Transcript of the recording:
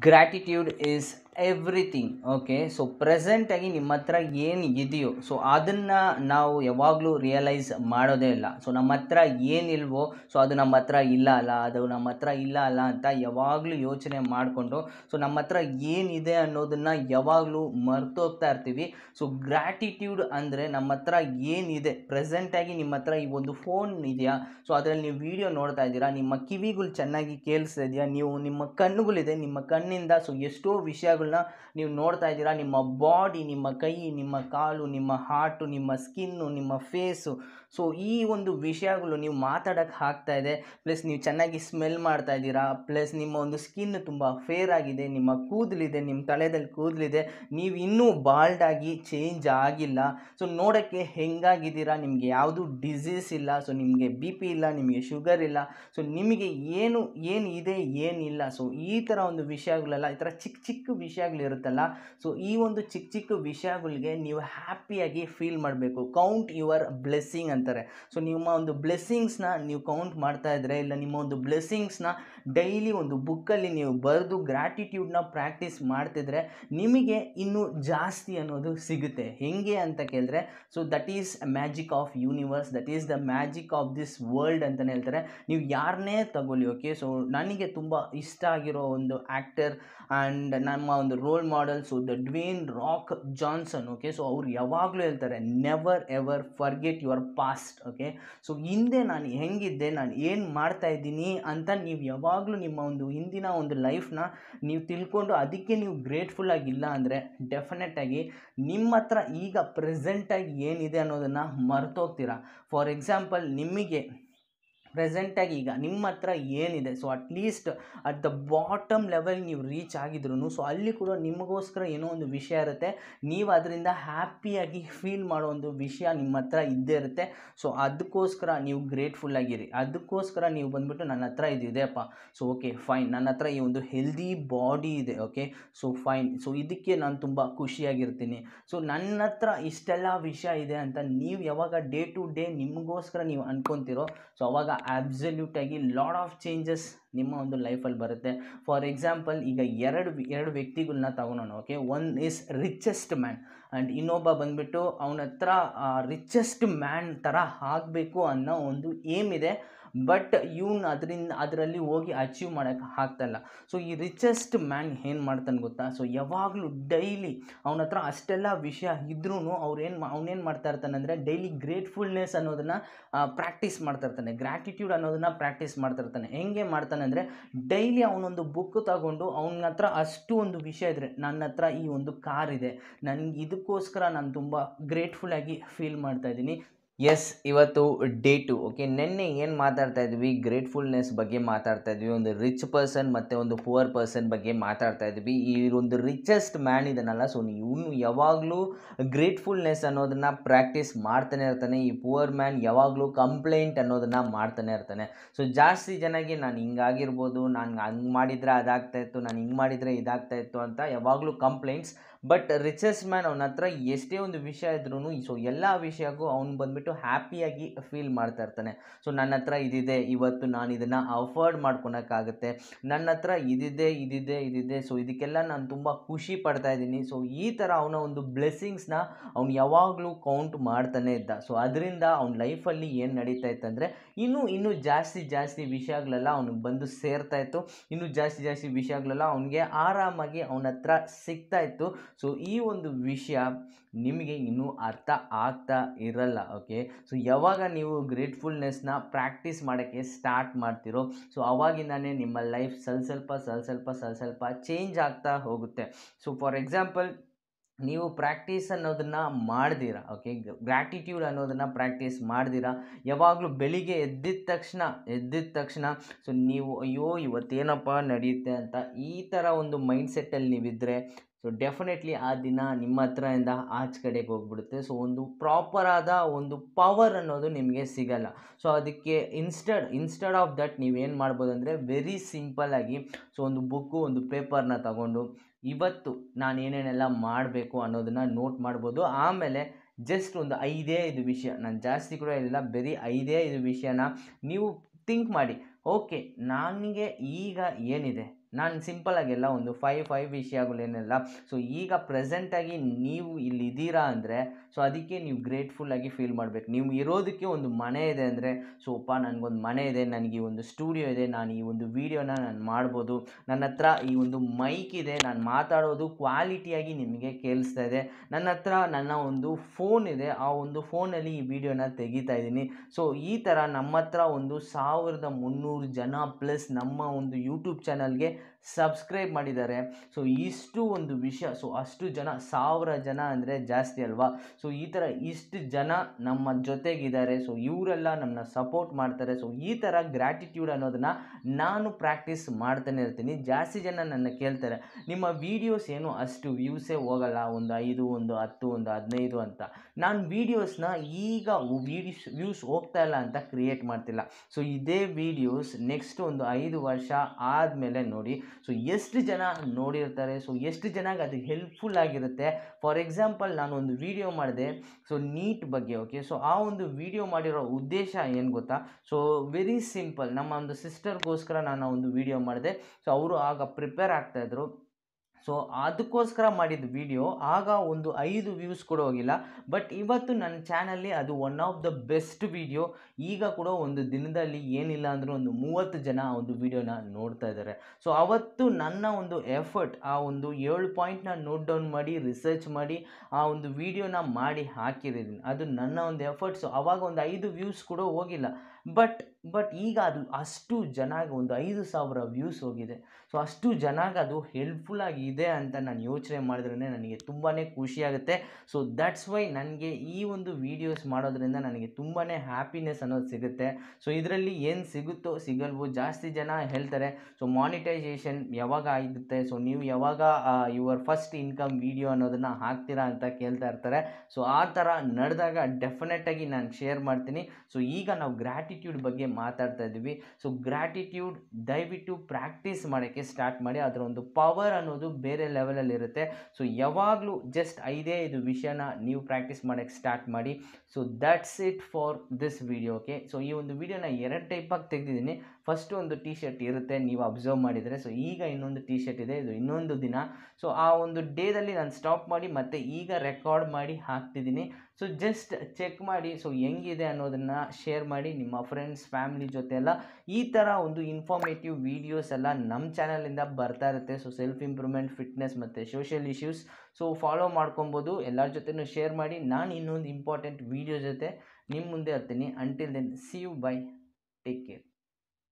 gratitude is everything okay so ಪ್ರೆಸೆಂಟಾಗಿ ನಿಮ್ಮ ಹತ್ರ ಏನು ಇದೆಯೋ ಸೊ ಅದನ್ನು ನಾವು ಯಾವಾಗಲೂ ರಿಯಲೈಸ್ ಮಾಡೋದೇ ಇಲ್ಲ ಸೊ ನಮ್ಮ ಹತ್ರ ಏನಿಲ್ವೋ ಸೊ ಅದು ನಮ್ಮ ಹತ್ರ ಇಲ್ಲ ಅಲ್ಲ ಅದು ನಮ್ಮ ಹತ್ರ ಇಲ್ಲ ಅಲ್ಲ ಅಂತ ಯಾವಾಗಲೂ ಯೋಚನೆ ಮಾಡಿಕೊಂಡು ಸೊ ನಮ್ಮ ಹತ್ರ ಏನಿದೆ ಅನ್ನೋದನ್ನು ಯಾವಾಗಲೂ ಮರ್ತೋಗ್ತಾ ಇರ್ತೀವಿ ಸೊ ಗ್ರ್ಯಾಟಿಟ್ಯೂಡ್ ಅಂದರೆ ನಮ್ಮ ಹತ್ರ ಏನಿದೆ ಪ್ರೆಸೆಂಟಾಗಿ ನಿಮ್ಮ ಹತ್ರ ಈ ಒಂದು ಫೋನ್ ಇದೆಯಾ ಸೊ ಅದರಲ್ಲಿ ನೀವು ವಿಡಿಯೋ ನೋಡ್ತಾ ಇದ್ದೀರಾ ನಿಮ್ಮ ಕಿವಿಗಳು ಚೆನ್ನಾಗಿ ಕೇಳಿಸ್ತಾ ಇದೆಯಾ ನೀವು ನಿಮ್ಮ ಕಣ್ಣುಗಳಿದೆ ನಿಮ್ಮ ಕಣ್ಣಿಂದ ಸೊ ಎಷ್ಟೋ ವಿಷಯಗಳು ವಿಡಿಯೋಗಳನ್ನ ನೀವು ನೋಡ್ತಾ ಇದ್ದೀರಾ ನಿಮ್ಮ ಬಾಡಿ ನಿಮ್ಮ ಕೈ ನಿಮ್ಮ ಕಾಲು ನಿಮ್ಮ ಹಾರ್ಟು ನಿಮ್ಮ ಸ್ಕಿನ್ನು ನಿಮ್ಮ ಫೇಸು ಸೊ ಈ ಒಂದು ವಿಷಯಗಳು ನೀವು ಮಾತಾಡೋಕ್ಕೆ ಹಾಕ್ತಾಯಿದೆ ಇದೆ ಪ್ಲಸ್ ನೀವು ಚೆನ್ನಾಗಿ ಸ್ಮೆಲ್ ಮಾಡ್ತಾ ಇದ್ದೀರಾ ಪ್ಲಸ್ ನಿಮ್ಮ ಒಂದು ಸ್ಕಿನ್ ತುಂಬ ಫೇರ್ ಆಗಿದೆ ನಿಮ್ಮ ಕೂದಲಿದೆ ನಿಮ್ಮ ತಲೆದಲ್ಲಿ ಕೂದಲಿದೆ ನೀವು ಇನ್ನೂ ಬಾಲ್ಡಾಗಿ ಚೇಂಜ್ ಆಗಿಲ್ಲ ಸೊ ನೋಡೋಕ್ಕೆ ಹೆಂಗಾಗಿದ್ದೀರಾ ನಿಮಗೆ ಯಾವುದು ಡಿಸೀಸ್ ಇಲ್ಲ ಸೊ ನಿಮಗೆ ಬಿ ಪಿ ಇಲ್ಲ ನಿಮಗೆ ಶುಗರ್ ಇಲ್ಲ ಸೊ ನಿಮಗೆ ಏನು ಏನು ಇದೆ ಏನಿಲ್ಲ ಸೊ ಈ ಥರ ಒಂದು ವಿಷಯಗಳೆಲ್ಲ ಈ ಥರ ಚಿಕ್ಕ ಚಿಕ್ಕ ವಿಷಯಗಳಿರುತ್ತಲ್ಲ ಸೊ ಈ ಒಂದು ಚಿಕ್ಕ ಚಿಕ್ಕ ವಿಷಯಗಳಿಗೆ ನೀವು ಹ್ಯಾಪಿಯಾಗಿ ಫೀಲ್ ಮಾಡಬೇಕು ಕೌಂಟ್ ಯುವರ್ ಬ್ಲೆಸ್ಸಿಂಗ್ ಅಂತಾರೆ ಸೊ ನಿಮ್ಮ ಒಂದು ಬ್ಲೆಸ್ಸಿಂಗ್ಸ್ನ ನೀವು ಕೌಂಟ್ ಮಾಡ್ತಾ ಇದ್ರೆ ಇಲ್ಲ ನಿಮ್ಮ ಒಂದು ಬ್ಲೆಸ್ಸಿಂಗ್ಸ್ನ ಡೈಲಿ ಒಂದು ಬುಕ್ಕಲ್ಲಿ ನೀವು ಬರೆದು ಗ್ರ್ಯಾಟಿಟ್ಯೂಡ್ನ ಪ್ರಾಕ್ಟೀಸ್ ಮಾಡ್ತಿದ್ರೆ ನಿಮಗೆ ಇನ್ನೂ ಜಾಸ್ತಿ ಅನ್ನೋದು ಸಿಗುತ್ತೆ ಹೆಂಗೆ ಅಂತ ಕೇಳಿದ್ರೆ so that is magic of universe that is the magic of this world ಅಂತಲೇ ಹೇಳ್ತಾರೆ ನೀವು ಯಾರನ್ನೇ ತಗೊಳ್ಳಿ ಓಕೆ ಸೊ ನನಗೆ ತುಂಬ ಇಷ್ಟ ಆಗಿರೋ ಒಂದು ಆ್ಯಕ್ಟರ್ ಆ್ಯಂಡ್ ನಮ್ಮ ಒಂದು role model so the Dwayne Rock Johnson okay so ಅವ್ರು ಯಾವಾಗಲೂ ಹೇಳ್ತಾರೆ never ever forget your past okay so ಹಿಂದೆ ನಾನು ಹೆಂಗಿದ್ದೆ ನಾನು ಏನು ಮಾಡ್ತಾ ಇದ್ದೀನಿ ಅಂತ ನೀವು ಯಾವಾಗ ಯಾವಾಗಲೂ ನಿಮ್ಮ ಒಂದು ಹಿಂದಿನ ಒಂದು ಲೈಫ್ನ ನೀವು ತಿಳ್ಕೊಂಡು ಅದಕ್ಕೆ ನೀವು ಗ್ರೇಟ್ಫುಲ್ ಆಗಿಲ್ಲ ಅಂದರೆ ಡೆಫಿನೆಟಾಗಿ ನಿಮ್ಮ ಹತ್ರ ಈಗ ಪ್ರೆಸೆಂಟಾಗಿ ಏನಿದೆ ಅನ್ನೋದನ್ನು ಮರ್ತೋಗ್ತೀರಾ ಫಾರ್ ಎಕ್ಸಾಂಪಲ್ ನಿಮಗೆ ಪ್ರೆಸೆಂಟಾಗಿ ಈಗ ನಿಮ್ಮ ಹತ್ರ ಏನಿದೆ so at least at the bottom level ನೀವು ರೀಚ್ ಆಗಿದ್ರು ಸೊ ಅಲ್ಲಿ ಕೂಡ ನಿಮಗೋಸ್ಕರ ಏನೋ ಒಂದು ವಿಷಯ ಇರುತ್ತೆ ನೀವು ಅದರಿಂದ ಹ್ಯಾಪಿಯಾಗಿ ಫೀಲ್ ಮಾಡೋ ಒಂದು ವಿಷಯ ನಿಮ್ಮ ಹತ್ರ ಇದ್ದೇ ಇರುತ್ತೆ ಸೊ ಅದಕ್ಕೋಸ್ಕರ ನೀವು ಗ್ರೇಟ್ಫುಲ್ ಆಗಿರಿ ಅದಕ್ಕೋಸ್ಕರ ನೀವು ಬಂದುಬಿಟ್ಟು ನನ್ನ ಹತ್ರ ಇದೆಯಪ್ಪ ಸೊ ಓಕೆ ಫೈನ್ ನನ್ನ ಹತ್ರ ಈ ಒಂದು ಹೆಲ್ದಿ ಬಾಡಿ ಇದೆ ಓಕೆ ಸೊ ಫೈನ್ ಸೊ ಇದಕ್ಕೆ ನಾನು ತುಂಬ ಖುಷಿಯಾಗಿರ್ತೀನಿ ಸೊ ನನ್ನ ಹತ್ರ ಇಷ್ಟೆಲ್ಲ ವಿಷಯ ಇದೆ ಅಂತ ನೀವು ಯಾವಾಗ ಡೇ ಟು ಡೇ ನಿಮಗೋಸ್ಕರ ನೀವು ಅಂದ್ಕೊತಿರೋ ಸೊ ಅವಾಗ ಅಬ್ಸಲ್ಯೂಟ್ ಆಗಿ ಲಾಡ್ ಆಫ್ ಚೇಂಜಸ್ ನಿಮ್ಮ ಒಂದು ಲೈಫಲ್ಲಿ ಬರುತ್ತೆ ಫಾರ್ ಎಕ್ಸಾಂಪಲ್ ಈಗ ಎರಡು ಎರಡು ವ್ಯಕ್ತಿಗಳನ್ನ ತಗೊಳೋಣ okay one is richest man and ಇನ್ನೊಬ್ಬ ಬಂದುಬಿಟ್ಟು ಅವನ ಹತ್ರ ರಿಚೆಸ್ಟ್ ಮ್ಯಾನ್ ಥರ ಆಗಬೇಕು ಅನ್ನೋ ಒಂದು ಏಮ್ ಇದೆ ಬಟ್ ಇವನು ಅದರಿಂದ ಅದರಲ್ಲಿ ಹೋಗಿ ಅಚೀವ್ ಮಾಡೋಕ್ಕೆ ಆಗ್ತಾಯಿಲ್ಲ ಸೊ ಈ ರಿಚೆಸ್ಟ್ ಮ್ಯಾನ್ ಏನು ಮಾಡ್ತಾನೆ ಗೊತ್ತಾ ಸೊ ಯಾವಾಗಲೂ ಡೈಲಿ ಅವನ ಹತ್ರ ಅಷ್ಟೆಲ್ಲ ವಿಷಯ ಇದ್ರೂ ಅವ್ರೇನು ಅವನೇನು ಮಾಡ್ತಾ ಇರ್ತಾನೆ ಅಂದರೆ ಡೈಲಿ ಗ್ರೇಟ್ಫುಲ್ನೆಸ್ ಅನ್ನೋದನ್ನು ಪ್ರಾಕ್ಟೀಸ್ ಮಾಡ್ತಾ ಇರ್ತಾನೆ ಗ್ರ್ಯಾಟಿಟ್ಯೂಡ್ ಅನ್ನೋದನ್ನು ಪ್ರಾಕ್ಟೀಸ್ ಮಾಡ್ತಾ ಇರ್ತಾನೆ ಹೆಂಗೆ ಮಾಡ್ತಾನೆ ಅಂದರೆ ಡೈಲಿ ಅವನೊಂದು ಬುಕ್ ತಗೊಂಡು ಅವನ ಹತ್ರ ಅಷ್ಟು ಒಂದು ವಿಷಯ ಇದ್ದರೆ ನನ್ನ ಹತ್ರ ಈ ಒಂದು ಕಾರ್ ಇದೆ ನನಗೆ ಇದಕ್ಕೋಸ್ಕರ ನಾನು ತುಂಬ ಗ್ರೇಟ್ಫುಲ್ಲಾಗಿ ಫೀಲ್ ಮಾಡ್ತಾ ಇದ್ದೀನಿ ಎಸ್ ಇವತ್ತು ಡೇ ಟು ಓಕೆ ನಿನ್ನೆ ಏನು ಮಾತಾಡ್ತಾ ಇದ್ವಿ ಗ್ರೇಟ್ಫುಲ್ನೆಸ್ ಬಗ್ಗೆ ಮಾತಾಡ್ತಾ ಇದ್ವಿ ಒಂದು ರಿಚ್ ಪರ್ಸನ್ ಮತ್ತು ಒಂದು ಪುವರ್ ಪರ್ಸನ್ ಬಗ್ಗೆ ಮಾತಾಡ್ತಾ ಇದ್ವಿ ಈ ಒಂದು ರಿಚೆಸ್ಟ್ ಮ್ಯಾನ್ ಇದನ್ನಲ್ಲ ಸೊ ಇವನು ಯಾವಾಗಲೂ ಗ್ರೇಟ್ಫುಲ್ನೆಸ್ ಅನ್ನೋದನ್ನು ಪ್ರಾಕ್ಟೀಸ್ ಮಾಡ್ತಾನೆ ಇರ್ತಾನೆ ಈ ಪುವರ್ ಮ್ಯಾನ್ ಯಾವಾಗಲೂ ಕಂಪ್ಲೇಂಟ್ ಅನ್ನೋದನ್ನು ಮಾಡ್ತಾನೆ ಇರ್ತಾನೆ ಸೊ ಜಾಸ್ತಿ ಜನಗೆ ನಾನು ಹಿಂಗಾಗಿರ್ಬೋದು ನಾನು ಹಂಗೆ ಮಾಡಿದರೆ ಅದಾಗ್ತಾ ಇತ್ತು ನಾನು ಹಿಂಗೆ ಮಾಡಿದರೆ ಇದಾಗ್ತಾ ಇತ್ತು ಅಂತ ಯಾವಾಗಲೂ ಕಂಪ್ಲೇಂಟ್ಸ್ ಬಟ್ ರಿಚೆಸ್ಟ್ ಮ್ಯಾನ್ ಅವನ ಹತ್ರ ಎಷ್ಟೇ ಒಂದು ವಿಷಯ ಇದ್ರೂ ಸೊ ಎಲ್ಲ ವಿಷಯಕ್ಕೂ ಅವ್ನು ಬಂದ್ಬಿಟ್ಟು ಹ್ಯಾಪಿಯಾಗಿ ಫೀಲ್ ಮಾಡ್ತಾ ಇರ್ತಾನೆ ಸೊ ನನ್ನ ಹತ್ರ ಇದಿದೆ ಇವತ್ತು ನಾನು ಇದನ್ನು ಅಫರ್ಡ್ ಮಾಡ್ಕೊಳಕ್ಕಾಗುತ್ತೆ ನನ್ನ ಹತ್ರ ಇದಿದೆ ಇದಿದೆ ಇದಿದೆ ಸೊ ಇದಕ್ಕೆಲ್ಲ ನಾನು ತುಂಬ ಖುಷಿ ಪಡ್ತಾ ಇದ್ದೀನಿ ಸೊ ಈ ಥರ ಅವನ ಒಂದು ಬ್ಲೆಸ್ಸಿಂಗ್ಸ್ನ ಅವ್ನು ಯಾವಾಗಲೂ ಕೌಂಟ್ ಮಾಡ್ತಾನೆ ಇದ್ದ ಸೊ ಅದರಿಂದ ಅವ್ನ ಲೈಫಲ್ಲಿ ಏನು ನಡೀತಾ ಇತ್ತಂದರೆ ಇನ್ನೂ ಇನ್ನೂ ಜಾಸ್ತಿ ಜಾಸ್ತಿ ವಿಷಯಗಳೆಲ್ಲ ಅವ್ನಿಗೆ ಬಂದು ಸೇರ್ತಾ ಇತ್ತು ಇನ್ನೂ ಜಾಸ್ತಿ ಜಾಸ್ತಿ ವಿಷಯಗಳೆಲ್ಲ ಅವನಿಗೆ ಆರಾಮಾಗಿ ಅವನ ಹತ್ರ ಸಿಗ್ತಾ ಇತ್ತು ಸೊ ಈ ಒಂದು ವಿಷಯ ನಿಮಗೆ ಇನ್ನೂ ಅರ್ಥ ಆಗ್ತಾ ಇರಲ್ಲ ಓಕೆ ಸೊ ಯಾವಾಗ ನೀವು ಗ್ರೇಟ್ಫುಲ್ನೆಸ್ನ ಪ್ರಾಕ್ಟೀಸ್ ಮಾಡೋಕ್ಕೆ ಸ್ಟಾರ್ಟ್ ಮಾಡ್ತೀರೋ ಸೊ ಅವಾಗಿಂದಾನೇ ನಿಮ್ಮ ಲೈಫ್ ಸ್ವಲ್ಪ ಸ್ವಲ್ಪ ಸ್ವಲ್ಪ ಸ್ವಲ್ಪ ಸ್ವಲ್ಪ ಸ್ವಲ್ಪ ಚೇಂಜ್ ಆಗ್ತಾ ಹೋಗುತ್ತೆ ಸೊ ಫಾರ್ ಎಕ್ಸಾಂಪಲ್ ನೀವು ಪ್ರಾಕ್ಟೀಸ್ ಅನ್ನೋದನ್ನು ಮಾಡ್ದಿರಾ ಓಕೆ ಗ್ರ್ಯಾಟಿಟ್ಯೂಡ್ ಅನ್ನೋದನ್ನು ಪ್ರಾಕ್ಟೀಸ್ ಮಾಡ್ದಿರಾ ಯಾವಾಗಲೂ ಬೆಳಿಗ್ಗೆ ಎದ್ದಿದ ತಕ್ಷಣ ಎದ್ದಿದ ತಕ್ಷಣ ಸೊ ನೀವು ಅಯ್ಯೋ ಇವತ್ತೇನಪ್ಪ ನಡೆಯುತ್ತೆ ಅಂತ ಈ ಥರ ಒಂದು ಮೈಂಡ್ಸೆಟ್ಟಲ್ಲಿ ನೀವಿದ್ದರೆ ಸೊ ಡೆಫಿನೆಟ್ಲಿ ಆ ದಿನ ನಿಮ್ಮ ಹತ್ರದಿಂದ ಆಚೆ ಕಡೆಗೆ ಹೋಗ್ಬಿಡುತ್ತೆ ಸೊ ಒಂದು ಪ್ರಾಪರಾದ ಒಂದು ಪವರ್ ಅನ್ನೋದು ನಿಮಗೆ ಸಿಗಲ್ಲ ಸೊ ಅದಕ್ಕೆ ಇನ್ಸ್ಟಡ್ ಇನ್ಸ್ಟೆಡ್ ಆಫ್ ದಟ್ ನೀವೇನು ಮಾಡ್ಬೋದು ಅಂದರೆ ವೆರಿ ಸಿಂಪಲ್ಲಾಗಿ ಸೊ ಒಂದು ಬುಕ್ಕು ಒಂದು ಪೇಪರ್ನ ತಗೊಂಡು ಇವತ್ತು ನಾನು ಏನೇನೆಲ್ಲ ಮಾಡಬೇಕು ಅನ್ನೋದನ್ನು ನೋಟ್ ಮಾಡ್ಬೋದು ಆಮೇಲೆ ಜಸ್ಟ್ ಒಂದು ಐದೇ ಐದು ವಿಷಯ ನಾನು ಜಾಸ್ತಿ ಕೂಡ ಇಲ್ಲ ಬರೀ ಐದೇ ಐದು ವಿಷಯನ ನೀವು ಥಿಂಕ್ ಮಾಡಿ ಓಕೆ ನನಗೆ ಈಗ ಏನಿದೆ ನಾನು ಸಿಂಪಲಾಗೆಲ್ಲ ಒಂದು ಫೈವ್ ಫೈವ್ ವಿಷಯಗಳೇನೆಲ್ಲ ಸೊ ಈಗ ಪ್ರೆಸೆಂಟಾಗಿ ನೀವು ಇಲ್ಲಿದ್ದೀರಾ ಅಂದರೆ ಸೊ ಅದಕ್ಕೆ ನೀವು ಗ್ರೇಟ್ಫುಲ್ಲಾಗಿ ಫೀಲ್ ಮಾಡಬೇಕು ನೀವು ಇರೋದಕ್ಕೆ ಒಂದು ಮನೆ ಇದೆ ಅಂದರೆ ಸೊ ಒಪ್ಪ ನನಗೊಂದು ಮನೆ ಇದೆ ನನಗೆ ಈ ಒಂದು ಸ್ಟುಡಿಯೋ ಇದೆ ನಾನು ಈ ಒಂದು ವೀಡಿಯೋನ ನಾನು ಮಾಡ್ಬೋದು ನನ್ನ ಹತ್ರ ಈ ಒಂದು ಮೈಕ್ ಇದೆ ನಾನು ಮಾತಾಡೋದು ಕ್ವಾಲಿಟಿಯಾಗಿ ನಿಮಗೆ ಕೇಳಿಸ್ತಾ ಇದೆ ನನ್ನ ಹತ್ರ ನನ್ನ ಒಂದು ಫೋನ್ ಇದೆ ಆ ಒಂದು ಫೋನಲ್ಲಿ ಈ ವಿಡಿಯೋನ ತೆಗಿತಾ ಇದ್ದೀನಿ ಸೊ ಈ ಥರ ನಮ್ಮ ಹತ್ರ ಒಂದು ಸಾವಿರದ ಮುನ್ನೂರು ಜನ ಪ್ಲಸ್ ನಮ್ಮ ಒಂದು ಯೂಟ್ಯೂಬ್ ಚಾನಲ್ಗೆ ಸಬ್ಸ್ಕ್ರೈಬ್ ಮಾಡಿದ್ದಾರೆ ಸೊ ಇಷ್ಟು ಒಂದು ವಿಷಯ ಸೊ ಅಷ್ಟು ಜನ ಸಾವಿರ ಜನ ಅಂದರೆ ಜಾಸ್ತಿ ಅಲ್ವಾ ಸೊ ಈ ಥರ ಇಷ್ಟು ಜನ ನಮ್ಮ ಜೊತೆಗಿದ್ದಾರೆ ಸೊ ಇವರೆಲ್ಲ ನಮ್ಮನ್ನ ಸಪೋರ್ಟ್ ಮಾಡ್ತಾರೆ ಸೊ ಈ ಥರ ಗ್ರ್ಯಾಟಿಟ್ಯೂಡ್ ಅನ್ನೋದನ್ನು ನಾನು ಪ್ರಾಕ್ಟೀಸ್ ಮಾಡ್ತಾನೆ ಇರ್ತೀನಿ ಜಾಸ್ತಿ ಜನ ನನ್ನ ಕೇಳ್ತಾರೆ ನಿಮ್ಮ ವೀಡಿಯೋಸ್ ಏನು ಅಷ್ಟು ವ್ಯೂಸೇ ಹೋಗಲ್ಲ ಒಂದು ಐದು ಒಂದು ಹತ್ತು ಒಂದು ಹದಿನೈದು ಅಂತ ನಾನು ವೀಡಿಯೋಸ್ನ ಈಗ ವೀಡಿಯೋಸ್ ವ್ಯೂಸ್ ಹೋಗ್ತಾ ಇಲ್ಲ ಅಂತ ಕ್ರಿಯೇಟ್ ಮಾಡ್ತಿಲ್ಲ ಸೊ ಇದೇ ವೀಡಿಯೋಸ್ ನೆಕ್ಸ್ಟ್ ಒಂದು ಐದು ವರ್ಷ ಆದಮೇಲೆ ನೋಡಿ ನೋಡಿ ಸೊ ಎಷ್ಟು ಜನ ನೋಡಿರ್ತಾರೆ ಸೊ ಎಷ್ಟು ಜನಕ್ಕೆ ಅದು ಹೆಲ್ಪ್ಫುಲ್ ಆಗಿರುತ್ತೆ ಫಾರ್ ಎಕ್ಸಾಂಪಲ್ ನಾನು ಒಂದು ವಿಡಿಯೋ ಮಾಡಿದೆ ಸೊ ನೀಟ್ ಬಗ್ಗೆ ಓಕೆ ಸೊ ಆ ಒಂದು ವಿಡಿಯೋ ಮಾಡಿರೋ ಉದ್ದೇಶ ಏನು ಗೊತ್ತಾ ಸೊ ವೆರಿ ಸಿಂಪಲ್ ನಮ್ಮ ಒಂದು ಸಿಸ್ಟರ್ಗೋಸ್ಕರ ನಾನು ಒಂದು ವಿಡಿಯೋ ಮಾಡಿದೆ ಸೊ ಅವರು ಆಗ ಪ್ರಿಪೇರ್ ಆಗ್ತಾಯಿದ್ರು ಸೊ ಅದಕ್ಕೋಸ್ಕರ ಮಾಡಿದ ವಿಡಿಯೋ ಆಗ ಒಂದು ಐದು ವ್ಯೂಸ್ ಕೂಡ ಹೋಗಿಲ್ಲ ಬಟ್ ಇವತ್ತು ನನ್ನ ಚಾನಲ್ಲಿ ಅದು one of the best video ಈಗ ಕೂಡ ಒಂದು ದಿನದಲ್ಲಿ ಏನಿಲ್ಲ ಅಂದರೂ ಒಂದು ಮೂವತ್ತು ಜನ ಆ ಒಂದು ವಿಡಿಯೋನ ನೋಡ್ತಾ ಇದ್ದಾರೆ ಸೊ ಅವತ್ತು ನನ್ನ ಒಂದು ಎಫರ್ಟ್ ಆ ಒಂದು ಏಳು ಪಾಯಿಂಟ್ನ ನೋಟ್ ಡೌನ್ ಮಾಡಿ ರಿಸರ್ಚ್ ಮಾಡಿ ಆ ಒಂದು ವಿಡಿಯೋನ ಮಾಡಿ ಹಾಕಿದ್ದೀನಿ ಅದು ನನ್ನ ಒಂದು ಎಫರ್ಟ್ಸು ಅವಾಗ ಒಂದು ಐದು ವ್ಯೂಸ್ ಕೂಡ ಹೋಗಿಲ್ಲ ಬಟ್ ಬಟ್ ಈಗ ಅದು ಅಷ್ಟು ಜನಗೆ ಒಂದು ಐದು ಸಾವಿರ ವ್ಯೂಸ್ ಹೋಗಿದೆ ಸೊ ಅಷ್ಟು ಜನಾಗ ಅದು ಹೆಲ್ಪ್ಫುಲ್ ಆಗಿದೆ ಅಂತ ನಾನು ಯೋಚನೆ ಮಾಡಿದ್ರೆ ನನಗೆ ತುಂಬಾ ಖುಷಿಯಾಗುತ್ತೆ ಸೊ ದ್ಯಾಟ್ಸ್ ವೈ ನನಗೆ ಈ ಒಂದು ವೀಡಿಯೋಸ್ ಮಾಡೋದ್ರಿಂದ ನನಗೆ ತುಂಬಾ ಹ್ಯಾಪಿನೆಸ್ ಅನ್ನೋದು ಸಿಗುತ್ತೆ ಸೊ ಇದರಲ್ಲಿ ಏನು ಸಿಗುತ್ತೋ ಸಿಗಲ್ವೋ ಜಾಸ್ತಿ ಜನ ಹೇಳ್ತಾರೆ ಸೊ ಮಾನಿಟೈಸೇಷನ್ ಯಾವಾಗ ಆಗುತ್ತೆ ಸೊ ನೀವು ಯಾವಾಗ ಯುವರ್ ಫಸ್ಟ್ ಇನ್ಕಮ್ ವೀಡಿಯೋ ಅನ್ನೋದನ್ನು ಹಾಕ್ತೀರಾ ಅಂತ ಕೇಳ್ತಾ ಇರ್ತಾರೆ ಸೊ ಆ ಥರ ನಡೆದಾಗ ಡೆಫಿನೆಟಾಗಿ ನಾನು ಶೇರ್ ಮಾಡ್ತೀನಿ ಸೊ ಈಗ ನಾವು ಗ್ರ್ಯಾಟಿ ಗ್ರ್ಯಾಟಿಟ್ಯೂಡ್ ಬಗ್ಗೆ ಮಾತಾಡ್ತಾ ಇದ್ದೀವಿ ಸೊ ಗ್ರ್ಯಾಟಿಟ್ಯೂಡ್ ದಯವಿಟ್ಟು ಪ್ರಾಕ್ಟೀಸ್ ಮಾಡೋಕ್ಕೆ ಸ್ಟಾರ್ಟ್ ಮಾಡಿ ಅದರ ಒಂದು ಪವರ್ ಅನ್ನೋದು ಬೇರೆ ಲೆವೆಲಲ್ಲಿ ಇರುತ್ತೆ ಸೊ ಯಾವಾಗಲೂ ಜಸ್ಟ್ ಐದೇ ಇದು ವಿಷಯನ ನೀವು ಪ್ರಾಕ್ಟೀಸ್ ಮಾಡೋಕ್ಕೆ ಸ್ಟಾರ್ಟ್ ಮಾಡಿ so that's it for this video okay so ಈ ಒಂದು ವಿಡಿಯೋನ ಎರಡು ಟೈಪಾಗಿ ತೆಗೆದಿದ್ದೀನಿ ಫಸ್ಟ್ ಒಂದು ಟಿ ಶರ್ಟ್ ಇರುತ್ತೆ ನೀವು ಅಬ್ಸರ್ವ್ ಮಾಡಿದರೆ ಸೊ ಈಗ ಇನ್ನೊಂದು ಟಿ ಶರ್ಟ್ ಇದೆ ಇದು ಇನ್ನೊಂದು ದಿನ ಸೊ ಆ ಒಂದು ಡೇದಲ್ಲಿ ನಾನು ಸ್ಟಾಪ್ ಮಾಡಿ ಮತ್ತೆ ಈಗ ರೆಕಾರ್ಡ್ ಮಾಡಿ ಹಾಕ್ತಿದ್ದೀನಿ ಸೊ ಜಸ್ಟ್ ಚೆಕ್ ಮಾಡಿ ಸೊ ಹೆಂಗಿದೆ ಅನ್ನೋದನ್ನು ಶೇರ್ ಮಾಡಿ ನಿಮ್ಮ ಫ್ರೆಂಡ್ಸ್ ಫ್ಯಾಮಿಲಿ ಜೊತೆ ಎಲ್ಲ ಈ ಥರ ಒಂದು ಇನ್ಫಾರ್ಮೇಟಿವ್ ವೀಡಿಯೋಸ್ ಎಲ್ಲ ನಮ್ಮ ಚಾನಲಿಂದ ಬರ್ತಾ ಇರುತ್ತೆ ಸೊ ಸೆಲ್ಫ್ ಇಂಪ್ರೂವ್ಮೆಂಟ್ ಫಿಟ್ನೆಸ್ ಮತ್ತು ಸೋಷಿಯಲ್ ಇಶ್ಯೂಸ್ ಸೊ ಫಾಲೋ ಮಾಡ್ಕೊಬೋದು ಎಲ್ಲರ ಜೊತೆನೂ ಶೇರ್ ಮಾಡಿ ನಾನು ಇನ್ನೊಂದು ಇಂಪಾರ್ಟೆಂಟ್ ವೀಡಿಯೋ ಜೊತೆ ನಿಮ್ಮ ಮುಂದೆ ಇರ್ತೀನಿ until then see you bye take care